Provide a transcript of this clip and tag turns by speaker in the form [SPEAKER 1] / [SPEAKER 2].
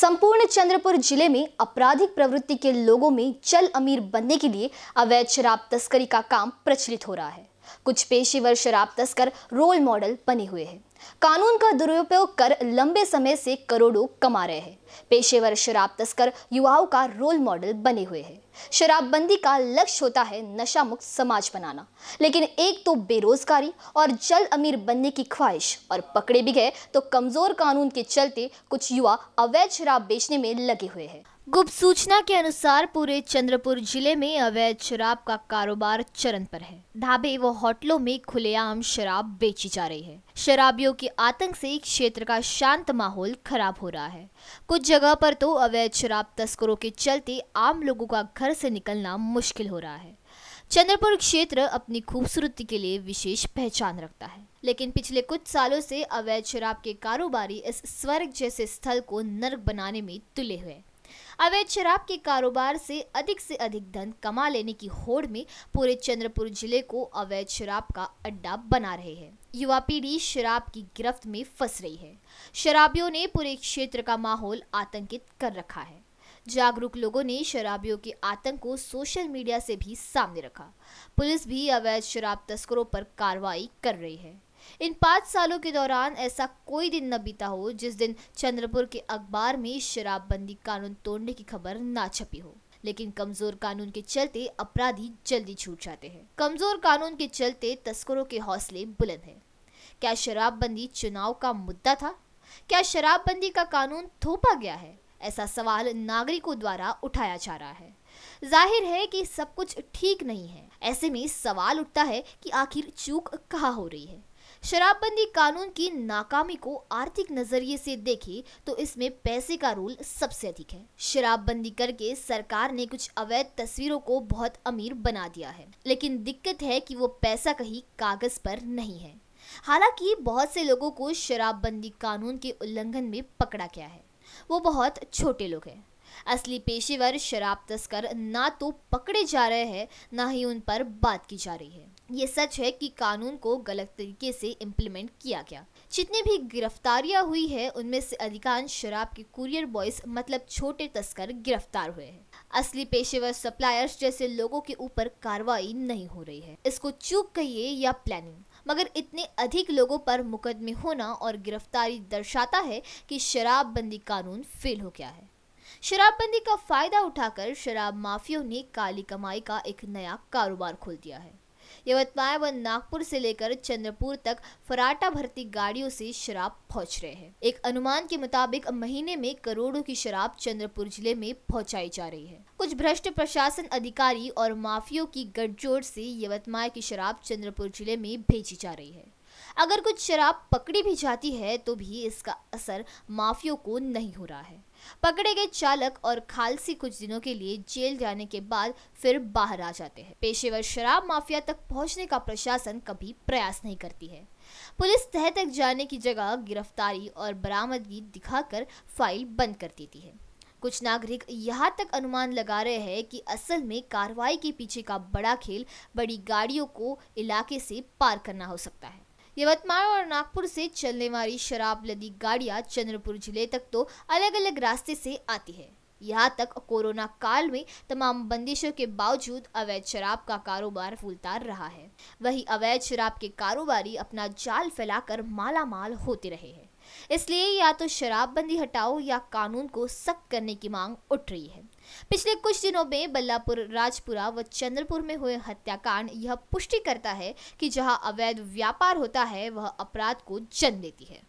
[SPEAKER 1] संपूर्ण चंद्रपुर जिले में आपराधिक प्रवृत्ति के लोगों में चल अमीर बनने के लिए अवैध शराब तस्करी का काम प्रचलित हो रहा है कुछ पेशेवर शराब तस्कर रोल मॉडल बने हुए हैं कानून का दुरुपयोग कर लंबे समय से करोड़ों कमा रहे हैं पेशेवर शराब तस्कर युवाओं का रोल मॉडल बने हुए हैं शराबबंदी का लक्ष्य होता है नशा मुक्त समाज बनाना लेकिन एक तो बेरोजगारी और जल अमीर बनने की ख्वाहिश और पकड़े भी गए तो कमजोर कानून के चलते कुछ युवा अवैध शराब बेचने में लगे हुए हैं गुप्त सूचना के अनुसार पूरे चंद्रपुर जिले में अवैध शराब का कारोबार चरण पर है ढाबे व होटलों में खुलेआम शराब बेची जा रही है शराबियों के आतंक से क्षेत्र का शांत माहौल खराब हो रहा है कुछ जगह पर तो अवैध शराब तस्करों के चलते आम लोगों का घर से निकलना मुश्किल हो रहा है चंद्रपुर क्षेत्र अपनी खूबसूरती के लिए विशेष पहचान रखता है लेकिन पिछले कुछ सालों से अवैध शराब के कारोबारी इस स्वर्ग जैसे स्थल को नर्क बनाने में तुले हुए अवैध शराब के कारोबार से अधिक से अधिक धन कमा लेने की होड़ में पूरे चंद्रपुर जिले को अवैध शराब का अड्डा बना रहे हैं युवा पीढ़ी शराब की गिरफ्त में फंस रही है शराबियों ने पूरे क्षेत्र का माहौल आतंकित कर रखा है जागरूक लोगों ने शराबियों के आतंक को सोशल मीडिया से भी सामने रखा पुलिस भी अवैध शराब तस्करों पर कार्रवाई कर रही है इन पाँच सालों के दौरान ऐसा कोई दिन न बीता हो जिस दिन चंद्रपुर के अखबार में शराबबंदी कानून तोड़ने की खबर ना छपी हो लेकिन कमजोर कानून के चलते अपराधी जल्दी छूट जाते हैं कमजोर कानून के चलते तस्करों के हौसले बुलंद हैं क्या शराबबंदी चुनाव का मुद्दा था क्या शराबबंदी का कानून थोपा गया है ऐसा सवाल नागरिकों द्वारा उठाया जा रहा है जाहिर है कि सब कुछ ठीक नहीं है ऐसे में सवाल उठता है कि आखिर चूक कहाँ हो रही है शराबबंदी कानून की नाकामी को आर्थिक नजरिए से देखें तो इसमें पैसे का रोल सबसे अधिक है शराबबंदी करके सरकार ने कुछ अवैध तस्वीरों को बहुत अमीर बना दिया है लेकिन दिक्कत है कि वो पैसा कहीं कागज पर नहीं है हालांकि बहुत से लोगों को शराबबंदी कानून के उल्लंघन में पकड़ा गया है वो बहुत छोटे लोग हैं असली पेशेवर शराब तस्कर ना तो पकड़े जा रहे हैं ना ही उन पर बात की जा रही है ये सच है कि कानून को गलत तरीके से इम्प्लीमेंट किया गया जितनी भी गिरफ्तारियां हुई है उनमें से अधिकांश शराब के कुरियर बॉयज मतलब छोटे तस्कर गिरफ्तार हुए हैं असली पेशेवर सप्लायर्स जैसे लोगों के ऊपर कार्रवाई नहीं हो रही है इसको चूक कहिए या प्लानिंग मगर इतने अधिक लोगों पर मुकदमे होना और गिरफ्तारी दर्शाता है कि शराबबंदी कानून फेल हो गया है शराबबंदी का फायदा उठाकर शराब माफियों ने काली कमाई का एक नया कारोबार खोल दिया है यवतमाल व नागपुर से लेकर चंद्रपुर तक फराटा भर्ती गाड़ियों से शराब पहुंच रहे हैं एक अनुमान के मुताबिक महीने में करोड़ों की शराब चंद्रपुर जिले में पहुंचाई जा रही है कुछ भ्रष्ट प्रशासन अधिकारी और माफियों की गठजोड़ से यवतमाल की शराब चंद्रपुर जिले में भेजी जा रही है अगर कुछ शराब पकड़ी भी जाती है तो भी इसका असर माफियों को नहीं हो रहा है पकड़े गए चालक और खालसी कुछ दिनों के लिए जेल जाने के बाद फिर बाहर आ जाते हैं पेशेवर शराब माफिया तक पहुंचने का प्रशासन कभी प्रयास नहीं करती है पुलिस तह तक जाने की जगह गिरफ्तारी और बरामदगी दिखाकर फाइल बंद कर देती है कुछ नागरिक यहाँ तक अनुमान लगा रहे हैं कि असल में कार्रवाई के पीछे का बड़ा खेल बड़ी गाड़ियों को इलाके से पार करना हो सकता है यवतमाल और नागपुर से चलने वाली शराब लदी गाड़ियां चंद्रपुर जिले तक तो अलग अलग रास्ते से आती है यहाँ तक कोरोना काल में तमाम बंदिशों के बावजूद अवैध शराब का कारोबार फूलतार रहा है वही अवैध शराब के कारोबारी अपना जाल फैलाकर मालामाल होते रहे हैं इसलिए या तो शराबबंदी हटाओ या कानून को सख्त करने की मांग उठ रही है पिछले कुछ दिनों में बल्लापुर राजपुरा व चंद्रपुर में हुए हत्याकांड यह पुष्टि करता है कि जहां अवैध व्यापार होता है वह अपराध को जन्म देती है